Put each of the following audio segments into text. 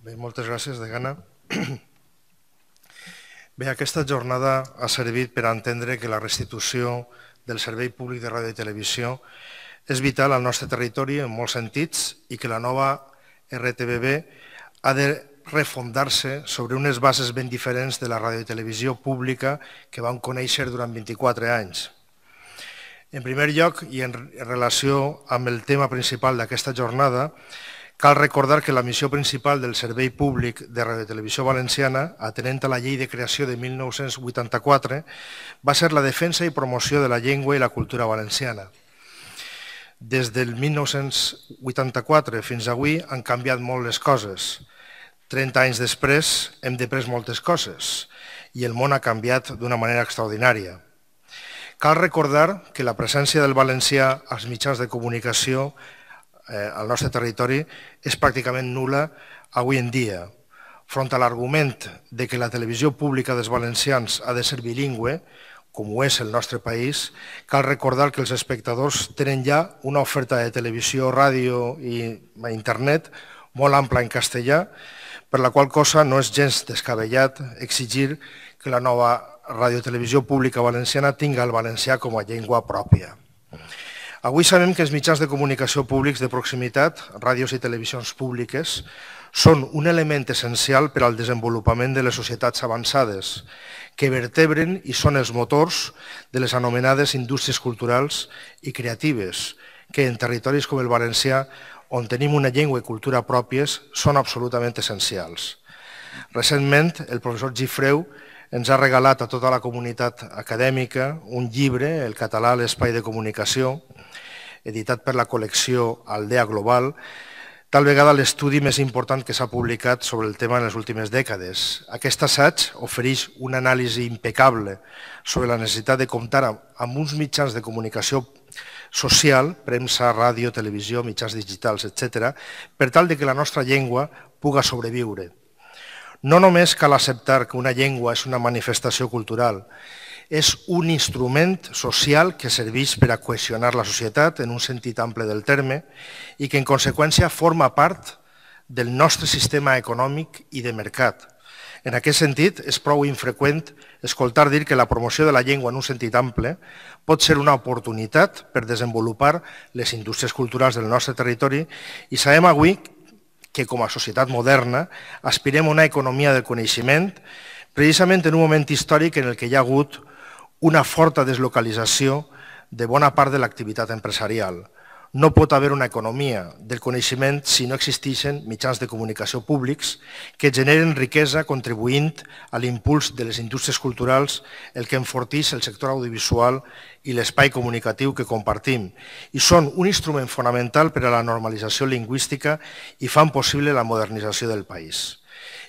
Bé, moltes gràcies, Degana. Bé, aquesta jornada ha servit per entendre que la restitució del Servei Públic de Ràdio i Televisió és vital al nostre territori en molts sentits i que la nova RTBB ha de refondar-se sobre unes bases ben diferents de la ràdio i televisió pública que vam conèixer durant 24 anys. En primer lloc, i en relació amb el tema principal d'aquesta jornada, Cal recordar que la missió principal del Servei Públic de Televisió Valenciana, atenent a la llei de creació de 1984, va ser la defensa i promoció de la llengua i la cultura valenciana. Des del 1984 fins avui han canviat molt les coses. 30 anys després hem deprès moltes coses i el món ha canviat d'una manera extraordinària. Cal recordar que la presència del valencià als mitjans de comunicació eh, al nostre territori és pràcticament nula avui en dia. Front a l'argument de que la televisió pública dels valencians ha de ser bilingüe, com ho és el nostre país, cal recordar que els espectadors tenen ja una oferta de televisió, ràdio i internet molt ampla en castellà, per la qual cosa no és gens descabellat exigir que la nova radiotelevisió pública valenciana tinga el valencià com a llengua pròpia. Avui sabem que els mitjans de comunicació públics de proximitat, ràdios i televisions públiques, són un element essencial per al desenvolupament de les societats avançades, que vertebren i són els motors de les anomenades indústries culturals i creatives, que en territoris com el valencià, on tenim una llengua i cultura pròpies, són absolutament essencials. Recentment, el professor Gifreu ens ha regalat a tota la comunitat acadèmica un llibre, El català a l'espai de comunicació, editat per la col·lecció Aldea Global, tal vegada l'estudi més important que s'ha publicat sobre el tema en les últimes dècades. Aquest assaig ofereix una anàlisi impecable sobre la necessitat de comptar amb uns mitjans de comunicació social, premsa, ràdio, televisió, mitjans digitals, etc., per tal de que la nostra llengua puga sobreviure no només cal acceptar que una llengua és una manifestació cultural, és un instrument social que serveix per a cohesionar la societat en un sentit ample del terme i que en conseqüència forma part del nostre sistema econòmic i de mercat. En aquest sentit, és prou infreqüent escoltar dir que la promoció de la llengua en un sentit ample pot ser una oportunitat per desenvolupar les indústries culturals del nostre territori i sabem avui que com a societat moderna aspirem a una economia del coneixement precisament en un moment històric en el que hi ha hagut una forta deslocalització de bona part de l'activitat empresarial. No pot haver una economia del coneixement si no existeixen mitjans de comunicació públics que generen riquesa contribuint a l'impuls de les indústries culturals, el que enfortís el sector audiovisual i l'espai comunicatiu que compartim i són un instrument fonamental per a la normalització lingüística i fan possible la modernització del país.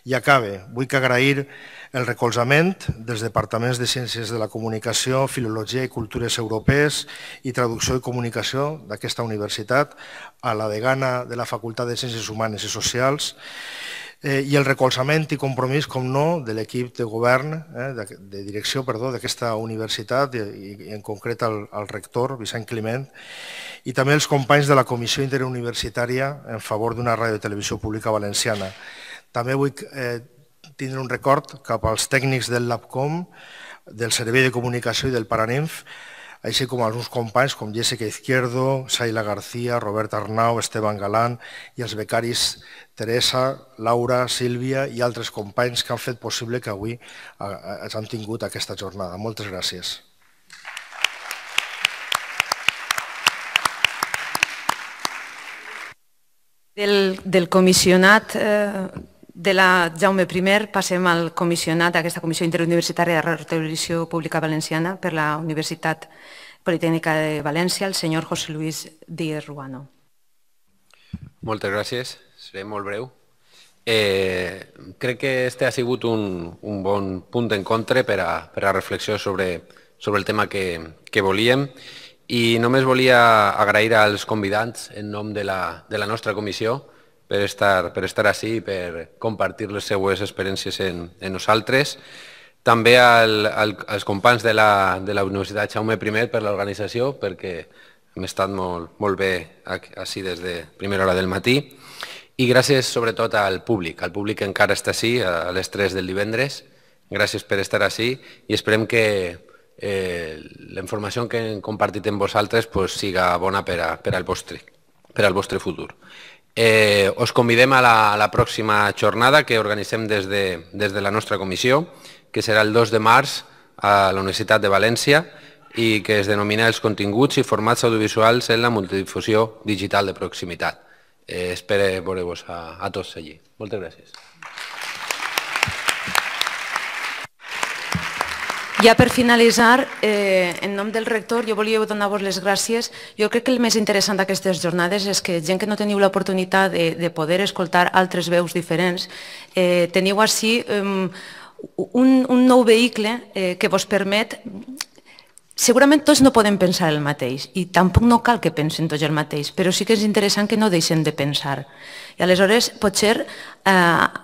I acabe, vull que agrair el recolzament dels departaments de Ciències de la Comunicació, Filologia i Cultures Europees i Traducció i Comunicació d'aquesta universitat, a la degana de la Facultat de Ciències Humanes i Socials, eh, i el recolzament i compromís, com no, de l'equip de govern, eh, de, de direcció, perdó, d'aquesta universitat i, en concret el, rector, Vicent Climent, i també els companys de la Comissió Interuniversitària en favor d'una i televisió pública valenciana. També vull eh, tindre un record cap als tècnics del LabCom, del Servei de Comunicació i del Paraninf, així com als uns companys com Jessica Izquierdo, Saila García, Robert Arnau, Esteban Galán i els becaris Teresa, Laura, Sílvia i altres companys que han fet possible que avui eh, eh, han tingut aquesta jornada. Moltes gràcies. Del, del comissionat eh, de la Jaume I passem al comissionat d'aquesta Comissió Interuniversitària de Radiotelevisió Pública Valenciana per la Universitat Politècnica de València, el senyor José Luis Díez Ruano. Moltes gràcies, seré molt breu. Eh, crec que este ha sigut un, un bon punt d'encontre per, a, per a reflexió sobre, sobre el tema que, que volíem i només volia agrair als convidants en nom de la, de la nostra comissió per estar, per estar així i per compartir les seues experiències en, en nosaltres. També al, al, als companys de la, de la Universitat Jaume I per l'organització, perquè hem estat molt, molt bé així des de primera hora del matí. I gràcies sobretot al públic, al públic que encara està així a les 3 del divendres. Gràcies per estar així i esperem que eh, la informació que hem compartit amb vosaltres pues, siga bona per, a, per, al vostre, per al vostre futur. Eh, os convidem a la, a la pròxima jornada que organitzem des de, des de la nostra comissió, que serà el 2 de març a la Universitat de València i que es denomina els continguts i formats audiovisuals en la multidifusió digital de proximitat. Eh, espero veure-vos a, a tots allí. Moltes gràcies. Ja per finalitzar, eh, en nom del rector, jo volia donar-vos les gràcies. Jo crec que el més interessant d'aquestes jornades és que gent que no teniu l'oportunitat de, de poder escoltar altres veus diferents, eh, teniu així eh, un, un nou vehicle eh, que vos permet Segurament tots no podem pensar el mateix i tampoc no cal que pensin tots el mateix, però sí que és interessant que no deixen de pensar. I aleshores, potser eh,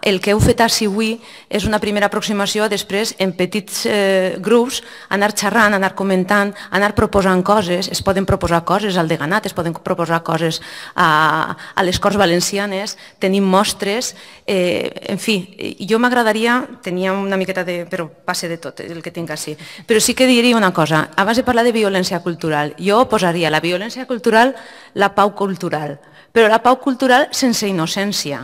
el que heu fet així avui és una primera aproximació, després en petits eh, grups anar xerrant, anar comentant, anar proposant coses, es poden proposar coses al deganat, es poden proposar coses a, les Corts Valencianes, tenim mostres, eh, en fi, jo m'agradaria, tenia una miqueta de... però passe de tot el que tinc així, però sí que diria una cosa, abans de parlar de violència cultural, jo posaria la violència cultural la pau cultural, però la pau cultural sense innocència d'innocència.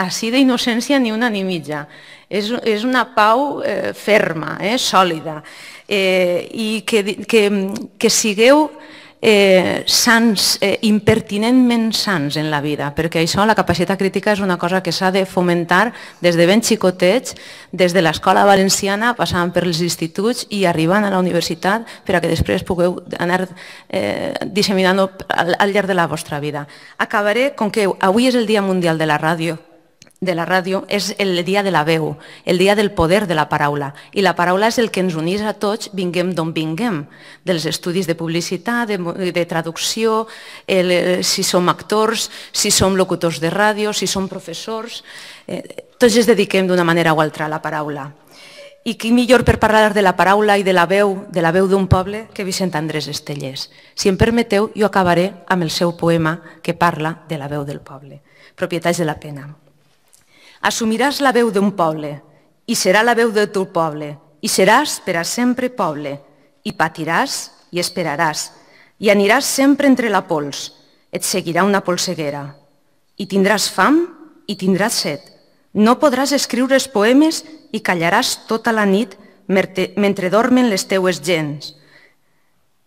Així d'innocència ni una ni mitja. És, és una pau eh, ferma, eh, sòlida, eh, i que, que, que sigueu eh, sants, eh, impertinentment sants en la vida, perquè això, la capacitat crítica, és una cosa que s'ha de fomentar des de ben xicotets, des de l'escola valenciana, passant per els instituts i arribant a la universitat perquè que després pugueu anar eh, disseminant al, al llarg de la vostra vida. Acabaré, com que avui és el Dia Mundial de la Ràdio, de la ràdio és el dia de la veu, el dia del poder de la paraula. I la paraula és el que ens unís a tots, vinguem d'on vinguem, dels estudis de publicitat, de, de traducció, el, si som actors, si som locutors de ràdio, si som professors... Eh, tots ens dediquem d'una manera o altra a la paraula. I qui millor per parlar de la paraula i de la veu de la veu d'un poble que Vicent Andrés Estellers. Si em permeteu, jo acabaré amb el seu poema que parla de la veu del poble, Propietats de la pena assumiràs la veu d'un poble, i serà la veu del teu poble, i seràs per a sempre poble, i patiràs i esperaràs, i aniràs sempre entre la pols, et seguirà una polseguera. I tindràs fam i tindràs set. No podràs escriure els poemes i callaràs tota la nit mentre dormen les teues gens.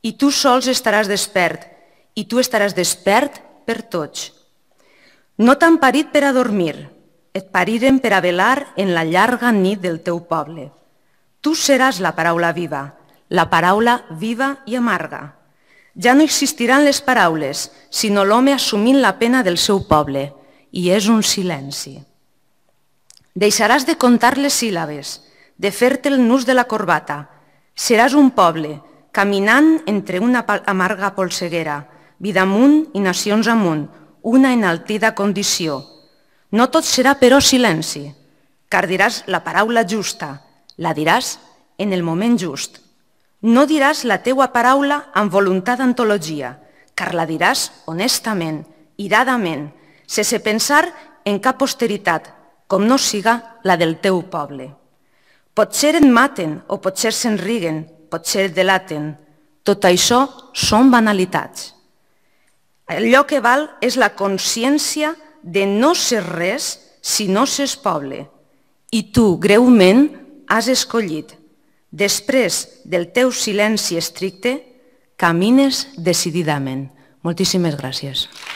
I tu sols estaràs despert, i tu estaràs despert per tots. No t'han parit per a dormir, et pariren per a velar en la llarga nit del teu poble. Tu seràs la paraula viva, la paraula viva i amarga. Ja no existiran les paraules, sinó l'home assumint la pena del seu poble, i és un silenci. Deixaràs de contar les síl·labes, de fer-te el nus de la corbata. Seràs un poble, caminant entre una amarga polseguera, vida amunt i nacions amunt, una enaltida condició, no tot serà, però, silenci, car diràs la paraula justa, la diràs en el moment just. No diràs la teua paraula amb voluntat d'antologia, car la diràs honestament, iradament, sense pensar en cap posteritat, com no siga la del teu poble. Potser et maten o potser se'n riguen, potser et delaten. Tot això són banalitats. Allò que val és la consciència de de no ser res si no s'és poble, i tu greument has escollit. Després del teu silenci estricte, camines decididament. Moltíssimes gràcies.